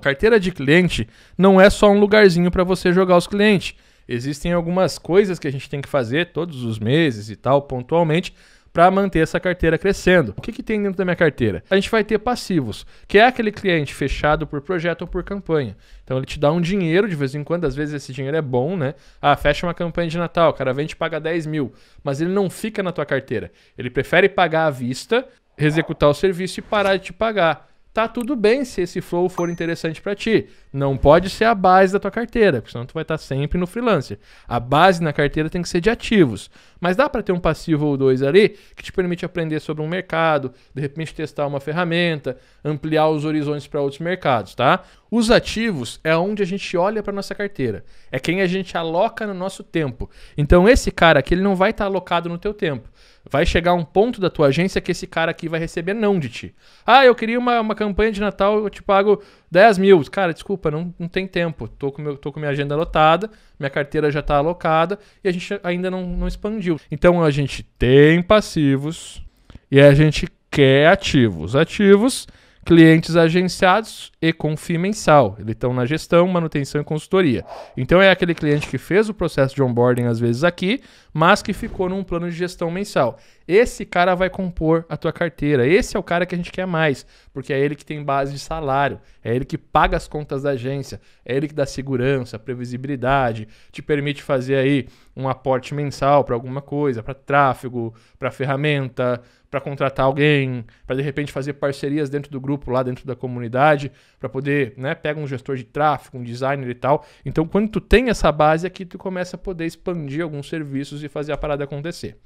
Carteira de cliente não é só um lugarzinho para você jogar os clientes. Existem algumas coisas que a gente tem que fazer todos os meses e tal, pontualmente, para manter essa carteira crescendo. O que, que tem dentro da minha carteira? A gente vai ter passivos, que é aquele cliente fechado por projeto ou por campanha. Então ele te dá um dinheiro de vez em quando, às vezes esse dinheiro é bom, né? Ah, fecha uma campanha de Natal, o cara vem te paga 10 mil, mas ele não fica na tua carteira. Ele prefere pagar à vista, executar o serviço e parar de te pagar tá tudo bem se esse flow for interessante para ti. Não pode ser a base da tua carteira, porque senão tu vai estar tá sempre no freelancer. A base na carteira tem que ser de ativos. Mas dá para ter um passivo ou dois ali que te permite aprender sobre um mercado, de repente testar uma ferramenta, ampliar os horizontes para outros mercados, tá? Os ativos é onde a gente olha para nossa carteira. É quem a gente aloca no nosso tempo. Então esse cara aqui ele não vai estar tá alocado no teu tempo. Vai chegar um ponto da tua agência que esse cara aqui vai receber não de ti. Ah, eu queria uma, uma campanha de Natal, eu te pago 10 mil. Cara, desculpa, não, não tem tempo. Tô com, meu, tô com minha agenda lotada, minha carteira já está alocada e a gente ainda não, não expandiu. Então a gente tem passivos e a gente quer ativos. Ativos clientes agenciados e com FII mensal. Eles estão na gestão, manutenção e consultoria. Então é aquele cliente que fez o processo de onboarding às vezes aqui, mas que ficou num plano de gestão mensal. Esse cara vai compor a tua carteira. Esse é o cara que a gente quer mais, porque é ele que tem base de salário, é ele que paga as contas da agência, é ele que dá segurança, previsibilidade, te permite fazer aí um aporte mensal para alguma coisa, para tráfego, para ferramenta, para contratar alguém, para de repente fazer parcerias dentro do grupo, lá dentro da comunidade, para poder, né, pega um gestor de tráfego, um designer e tal. Então, quando tu tem essa base aqui, é tu começa a poder expandir alguns serviços e fazer a parada acontecer.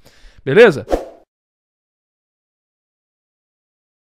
Beleza?